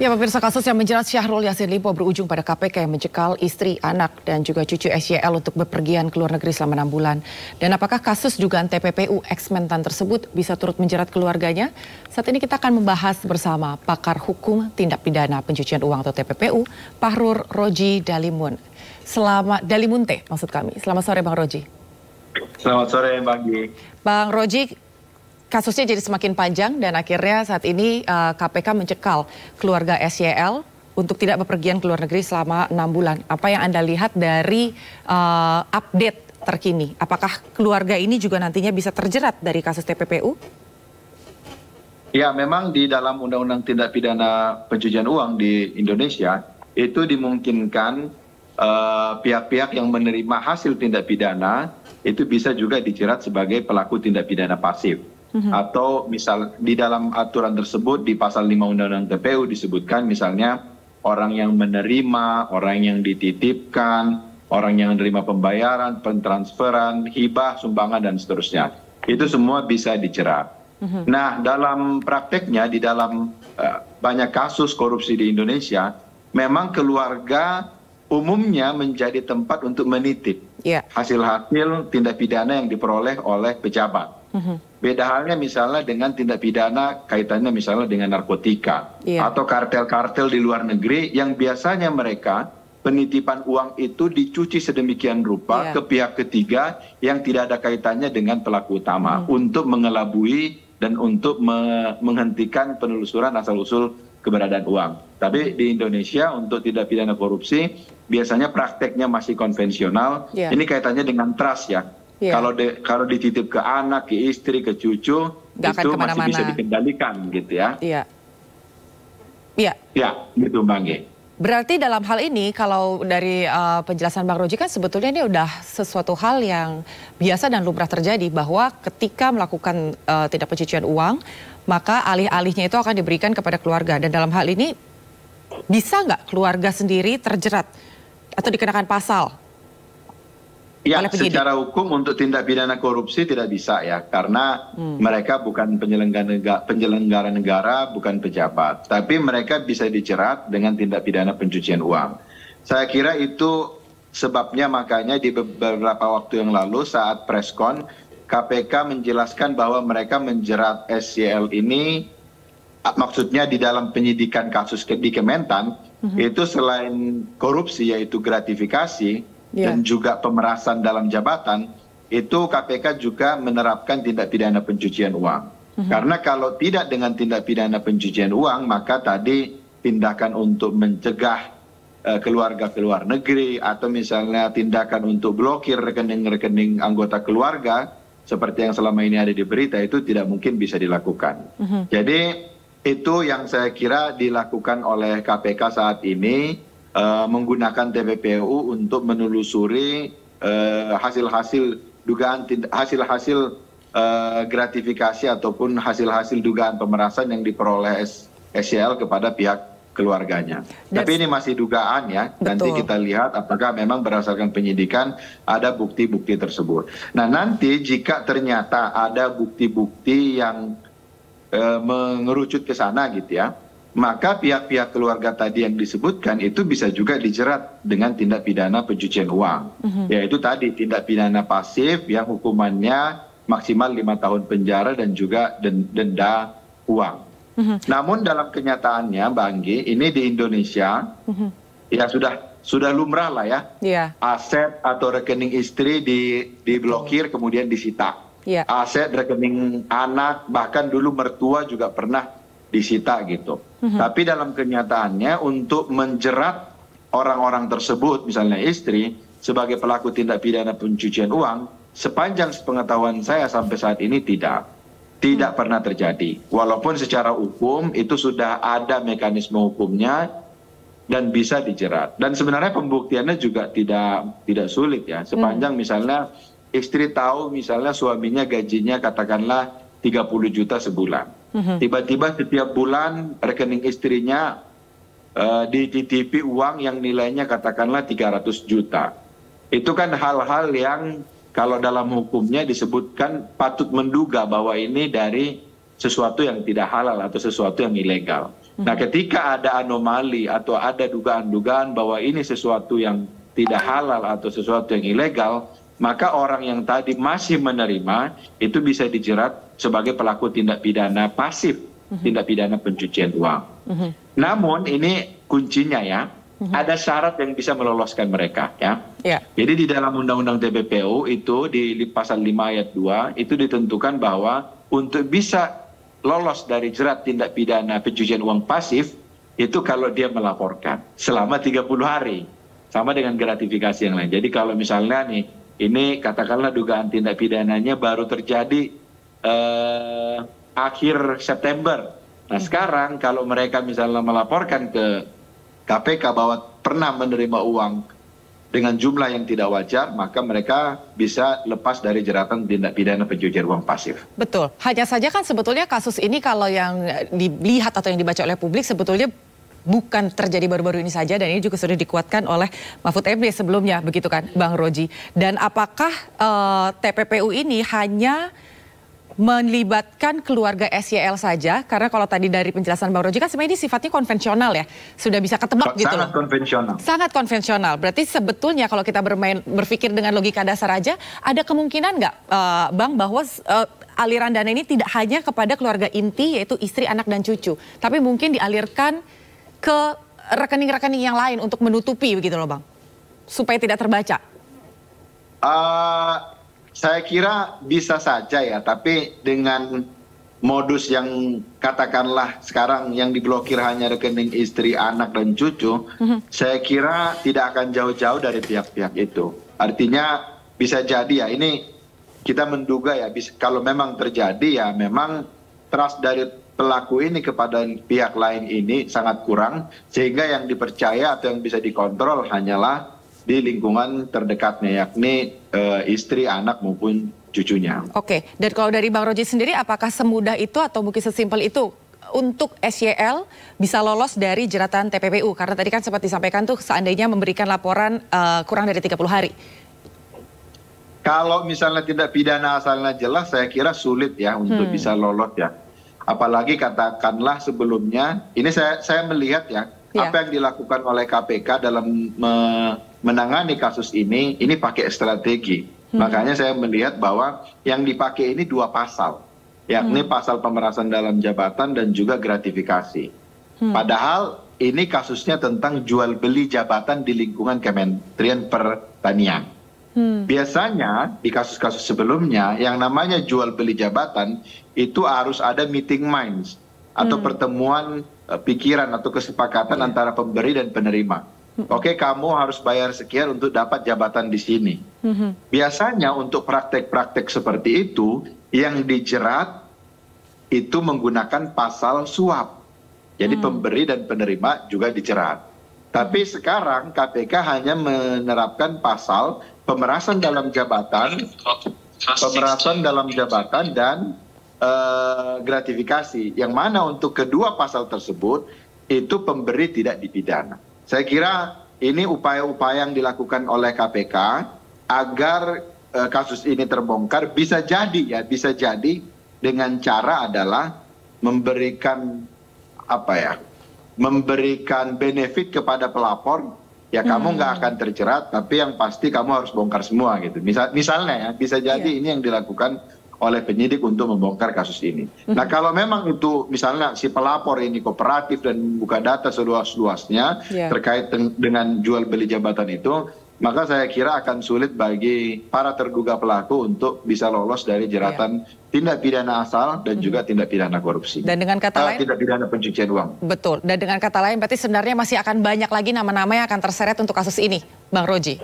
Ya pemirsa kasus yang menjerat Syahrul Yassin Limpo berujung pada KPK yang mencekal istri, anak, dan juga cucu SYL untuk bepergian ke luar negeri selama 6 bulan. Dan apakah kasus dugaan TPPU ex-mentan tersebut bisa turut menjerat keluarganya? Saat ini kita akan membahas bersama pakar hukum tindak pidana pencucian uang atau TPPU, Pahrur Roji Dalimun. Selamat Dalimunte maksud kami. Selamat sore Bang Roji. Selamat sore Bang Gi. Bang Roji, kasusnya jadi semakin panjang dan akhirnya saat ini uh, eh, KPK mencekal keluarga SYL untuk tidak bepergian ke luar negeri selama enam bulan. Apa yang Anda lihat dari uh, update terkini? Apakah keluarga ini juga nantinya bisa terjerat dari kasus TPPU? Ya, memang di dalam Undang-Undang Tindak Pidana Pencucian Uang di Indonesia itu dimungkinkan eh, pihak-pihak uh, pihak -pihak yang menerima hasil tindak pidana itu bisa juga dijerat sebagai pelaku tindak pidana pasif. Mhm. atau misal di dalam aturan tersebut di pasal lima undang undang tpu disebutkan misalnya orang yang menerima orang yang dititipkan orang yang menerima pembayaran pentransferan hibah sumbangan dan seterusnya itu semua bisa dicerat mhm. nah dalam prakteknya di dalam uh, banyak kasus korupsi di Indonesia memang keluarga umumnya menjadi tempat untuk menitip ya. hasil-hasil tindak pidana yang diperoleh oleh pejabat Mm-hmm. Beda halnya misalnya dengan tindak pidana kaitannya misalnya dengan narkotika yeah. atau kartel-kartel di luar negeri yang biasanya mereka penitipan uang itu dicuci sedemikian rupa yeah. ke pihak ketiga yang tidak ada kaitannya dengan pelaku utama hmm. untuk mengelabui dan untuk me menghentikan penelusuran asal-usul keberadaan uang. Tapi mm-hmm. di Indonesia untuk tindak pidana korupsi biasanya prakteknya masih konvensional. Yeah. Ini kaitannya dengan trust ya Iya. kalau kalau dititip ke anak ke istri ke cucu Gak itu masih bisa dikendalikan gitu ya iya iya ya, gitu bang G. Berarti dalam hal ini kalau dari uh, penjelasan Bang Roji kan sebetulnya ini udah sesuatu hal yang biasa dan lumrah terjadi bahwa ketika melakukan uh, tindak pencucian uang maka alih-alihnya itu akan diberikan kepada keluarga dan dalam hal ini bisa nggak keluarga sendiri terjerat atau dikenakan pasal ya secara hukum untuk tindak pidana korupsi tidak bisa ya karena hmm. mereka bukan penyelenggara negara bukan pejabat tapi mereka bisa dicerat dengan tindak pidana pencucian uang saya kira itu sebabnya makanya di beberapa waktu yang lalu saat preskon KPK menjelaskan bahwa mereka menjerat SCL ini ah, maksudnya di dalam penyidikan kasus di Kementan -hmm. itu selain korupsi yaitu gratifikasi dan iya. juga pemerasan dalam jabatan itu kpk juga menerapkan tindak pidana pencucian uang mhm. karena kalau tidak dengan tindak pidana pencucian uang maka tadi tindakan untuk mencegah eh, keluarga ke luar negeri atau misalnya tindakan untuk blokir rekening-rekening anggota keluarga seperti yang selama ini ada di berita itu tidak mungkin bisa dilakukan. Mhm. Jadi itu yang saya kira dilakukan oleh KPK saat ini Eh, menggunakan tppu untuk menelusuri eh, hasil hasil dugaan hasil hasil eh, gratifikasi ataupun hasil hasil dugaan pemerasan yang diperoleh SCL kepada pihak keluarganya. Tapi ini masih dugaan ya. Betul. Nanti kita lihat apakah memang berdasarkan penyidikan ada bukti-bukti tersebut. Nah nanti jika ternyata ada bukti-bukti yang uh, mengerucut ke sana gitu ya maka pihak pihak keluarga tadi yang disebutkan itu bisa juga dijerat dengan tindak pidana pencucian uang mhm. yaitu tadi tindak pidana pasif yang hukumannya maksimal lima tahun penjara dan juga denda uang. Mhm. Namun dalam kenyataannya, Mbak Anggi, ini di Indonesia mhm. ya sudah sudah lumrah lah ya, yeah. aset atau rekening istri di diblokir kemudian disita, yeah. aset rekening anak bahkan dulu mertua juga pernah disita gitu. Mhm. tapi dalam kenyataannya untuk menjerat orang-orang tersebut misalnya istri sebagai pelaku tindak pidana pencucian uang sepanjang pengetahuan saya sampai saat ini tidak tidak mhm. pernah terjadi walaupun secara hukum itu sudah ada mekanisme hukumnya dan bisa dijerat dan sebenarnya pembuktiannya juga tidak tidak sulit ya sepanjang mhm. misalnya istri tahu misalnya suaminya gajinya katakanlah 30 juta sebulan Mm-hmm. tiba-tiba setiap bulan rekening istrinya uh, dititipi uang yang nilainya katakanlah 300 juta. Itu kan hal-hal yang kalau dalam hukumnya disebutkan patut menduga bahwa ini dari sesuatu yang tidak halal atau sesuatu yang ilegal. Hmm. Nah, ketika ada anomali atau ada dugaan-dugaan bahwa ini sesuatu yang tidak halal atau sesuatu yang ilegal, maka orang yang tadi masih menerima itu bisa dijerat sebagai pelaku tindak pidana pasif, mhm. tindak pidana pencucian uang. Mhm. Namun ini kuncinya ya, mhm. ada syarat yang bisa meloloskan mereka ya. Yeah. Jadi di dalam Undang-Undang TPPU itu di pasal 5 ayat 2 itu ditentukan bahwa untuk bisa lolos dari jerat tindak pidana pencucian uang pasif itu kalau dia melaporkan selama 30 hari sama dengan gratifikasi yang lain. Jadi kalau misalnya nih ini katakanlah dugaan tindak pidananya baru terjadi eh, akhir September. Nah hmm. sekarang kalau mereka misalnya melaporkan ke KPK bahwa pernah menerima uang dengan jumlah yang tidak wajar, maka mereka bisa lepas dari jeratan tindak pidana pencucian uang pasif. Betul. Hanya saja kan sebetulnya kasus ini kalau yang dilihat atau yang dibaca oleh publik sebetulnya bukan terjadi baru-baru ini saja dan ini juga sudah dikuatkan oleh Mahfud MD sebelumnya begitu kan Bang Roji. Dan apakah uh, eh, TPPU ini hanya melibatkan keluarga SYL saja? Karena kalau tadi dari penjelasan Bang Roji kan sebenarnya ini sifatnya konvensional ya, sudah bisa ketebak gitu Sangat gitu loh. Sangat konvensional. Sangat konvensional. Berarti sebetulnya kalau kita bermain berpikir dengan logika dasar aja, ada kemungkinan nggak, uh, Bang, bahwa uh, aliran dana ini tidak hanya kepada keluarga inti yaitu istri, anak dan cucu, tapi mungkin dialirkan ke rekening-rekening yang lain untuk menutupi begitu loh, Bang, supaya tidak terbaca. Uh, saya kira bisa saja ya tapi dengan modus yang katakanlah sekarang yang diblokir hanya rekening istri anak dan cucu mm-hmm. saya kira tidak akan jauh-jauh dari pihak-pihak itu artinya bisa jadi ya ini kita menduga ya bisa, kalau memang terjadi ya memang trust dari pelaku ini kepada pihak lain ini sangat kurang sehingga yang dipercaya atau yang bisa dikontrol hanyalah di lingkungan terdekatnya yakni uh, istri, anak maupun cucunya. Oke, dan kalau dari Bang Roji sendiri apakah semudah itu atau mungkin sesimpel itu untuk SYL bisa lolos dari jeratan TPPU? Karena tadi kan sempat disampaikan tuh seandainya memberikan laporan uh, kurang dari 30 hari. Kalau misalnya tidak pidana asalnya jelas, saya kira sulit ya untuk hmm. bisa lolos ya. Apalagi katakanlah sebelumnya, ini saya saya melihat ya, ya. apa yang dilakukan oleh KPK dalam me, menangani kasus ini ini pakai strategi. Hmm. Makanya saya melihat bahwa yang dipakai ini dua pasal, yakni hmm. pasal pemerasan dalam jabatan dan juga gratifikasi. Hmm. Padahal ini kasusnya tentang jual beli jabatan di lingkungan Kementerian Pertanian. Hmm. Biasanya di kasus-kasus sebelumnya yang namanya jual beli jabatan itu harus ada meeting minds atau hmm. pertemuan eh, pikiran atau kesepakatan yeah. antara pemberi dan penerima oke kamu harus bayar sekian untuk dapat jabatan di sini mm-hmm. biasanya untuk praktek praktek seperti itu yang dijerat itu menggunakan pasal suap jadi mm. pemberi dan penerima juga dijerat tapi mm-hmm. sekarang KPK hanya menerapkan pasal pemerasan dalam jabatan pemerasan dalam jabatan dan uh, gratifikasi yang mana untuk kedua pasal tersebut itu pemberi tidak dipidana saya kira ini upaya upaya yang dilakukan oleh kpk agar eh, kasus ini terbongkar bisa jadi ya bisa jadi dengan cara adalah memberikan apa ya memberikan benefit kepada pelapor ya kamu hmm. nggak akan terjerat tapi yang pasti kamu harus bongkar semua gitu misal misalnya ya bisa jadi yeah. ini yang dilakukan oleh penyidik untuk membongkar kasus ini. Mm-hmm. Nah kalau memang itu misalnya si pelapor ini kooperatif dan membuka data seluas-luasnya yeah. terkait dengan jual beli jabatan itu, maka saya kira akan sulit bagi para terduga pelaku untuk bisa lolos dari ya. jeratan yeah tindak pidana asal dan mm-hmm. juga tindak pidana korupsi. Dan dengan kata eh, lain tindak pidana pencucian uang. Betul. Dan dengan kata lain berarti sebenarnya masih akan banyak lagi nama-nama yang akan terseret untuk kasus ini, Bang Roji.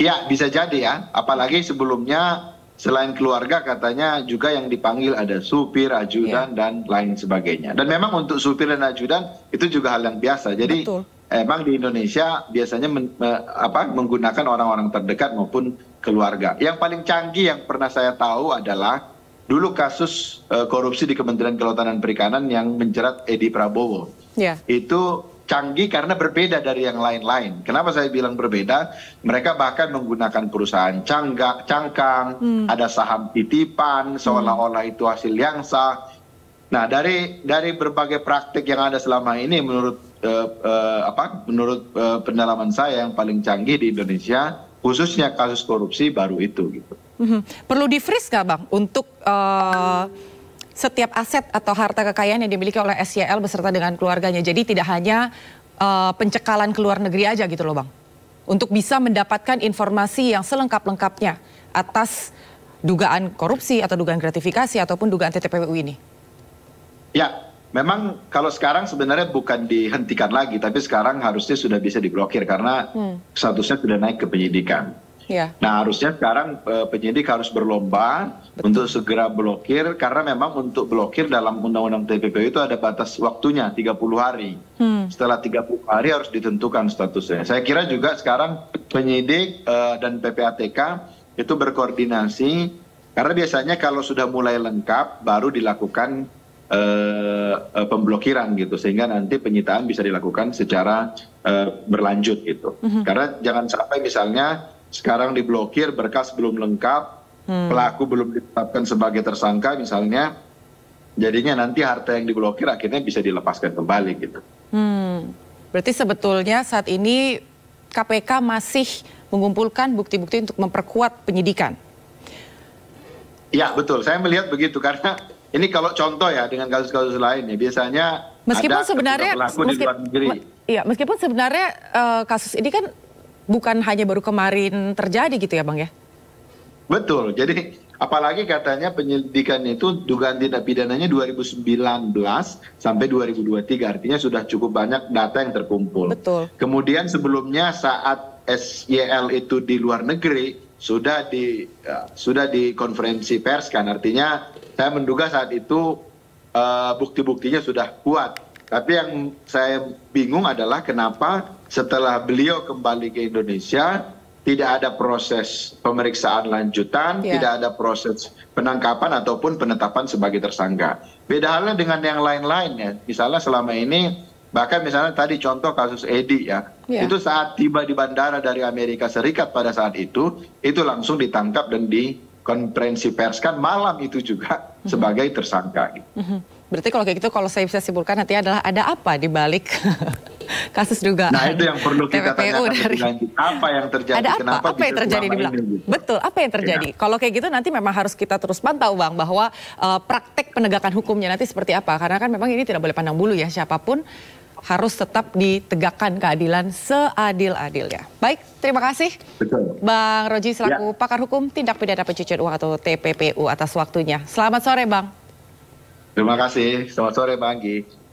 Ya, bisa jadi ya. Apalagi sebelumnya selain keluarga katanya juga yang dipanggil ada supir ajudan iya. dan lain sebagainya dan memang untuk supir dan ajudan itu juga hal yang biasa jadi emang di Indonesia biasanya men, apa, menggunakan orang-orang terdekat maupun keluarga. Yang paling canggih yang pernah saya tahu adalah dulu kasus uh, korupsi di Kementerian Kelautan dan Perikanan yang menjerat Edi Prabowo. Yeah. Itu canggih karena berbeda dari yang lain-lain. Kenapa saya bilang berbeda? Mereka bahkan menggunakan perusahaan cangga, cangkang, hmm. ada saham titipan, hmm. seolah-olah itu hasil yang sah. Nah, dari dari berbagai praktik yang ada selama ini menurut uh, uh, apa? Menurut uh, pendalaman saya yang paling canggih di Indonesia, khususnya kasus korupsi baru itu gitu. Hmm. Perlu di-freeze nggak, Bang, untuk uh setiap aset atau harta kekayaan yang dimiliki oleh SCL beserta dengan keluarganya. Jadi tidak hanya uh, pencekalan ke luar negeri aja gitu loh Bang. Untuk bisa mendapatkan informasi yang selengkap-lengkapnya atas dugaan korupsi atau dugaan gratifikasi ataupun dugaan ttpwu ini? Ya, memang kalau sekarang sebenarnya bukan dihentikan lagi, tapi sekarang harusnya sudah bisa diblokir karena hmm. statusnya sudah naik ke penyidikan. Iya. nah harusnya sekarang eh, penyidik harus berlomba untuk segera blokir karena memang untuk blokir dalam undang undang tppu itu ada batas waktunya tiga puluh hari hmm. setelah tiga hari harus ditentukan statusnya saya kira juga sekarang penyidik eh, dan ppatk itu berkoordinasi karena biasanya kalau sudah mulai lengkap baru dilakukan uh, pemblokiran gitu sehingga nanti penyitaan bisa dilakukan secara uh, berlanjut gitu. Mm -hmm. Karena jangan sampai misalnya sekarang diblokir berkas belum lengkap hmm. pelaku belum ditetapkan sebagai tersangka misalnya jadinya nanti harta yang diblokir akhirnya bisa dilepaskan kembali gitu. Hmm. Berarti sebetulnya saat ini KPK masih mengumpulkan bukti-bukti untuk memperkuat penyidikan. Ya betul, saya melihat begitu karena ini kalau contoh ya dengan kasus-kasus lain ya biasanya meskipun ada sebenarnya pelaku di luar negeri. Ya, meskipun sebenarnya uh, kasus ini kan bukan hanya baru kemarin terjadi gitu ya Bang ya? Betul, jadi apalagi katanya penyelidikan itu dugaan tindak pidananya 2019 sampai 2023, artinya sudah cukup banyak data yang terkumpul. Betul. Kemudian sebelumnya saat SYL itu di luar negeri sudah di ya, sudah di konferensi pers kan, artinya saya menduga saat itu uh, bukti-buktinya sudah kuat tapi yang saya bingung adalah kenapa setelah beliau kembali ke Indonesia tidak ada proses pemeriksaan lanjutan, yeah. tidak ada proses penangkapan ataupun penetapan sebagai tersangka. Beda halnya dengan yang lain-lain ya. Misalnya selama ini bahkan misalnya tadi contoh kasus Edi ya. Yeah. Itu saat tiba di bandara dari Amerika Serikat pada saat itu, itu langsung ditangkap dan dikonferensi pers kan malam itu juga mm -hmm. sebagai tersangka gitu. Mm -hmm. Berarti kalau kayak gitu kalau saya bisa simpulkan nanti adalah ada apa di balik kasus juga. Nah itu yang perlu kita TPPU tanyakan dari... Apa yang terjadi? Ada apa? Kenapa apa yang terjadi di belakang? Ini, Betul, apa yang terjadi? Ya. Kalau kayak gitu nanti memang harus kita terus pantau bang bahwa uh, praktek penegakan hukumnya nanti seperti apa? Karena kan memang ini tidak boleh pandang bulu ya siapapun harus tetap ditegakkan keadilan seadil-adilnya. Baik, terima kasih. Betul. Bang Roji selaku ya. pakar hukum tindak pidana pencucian uang atau TPPU atas waktunya. Selamat sore, Bang terima kasih selamat sore bang anggi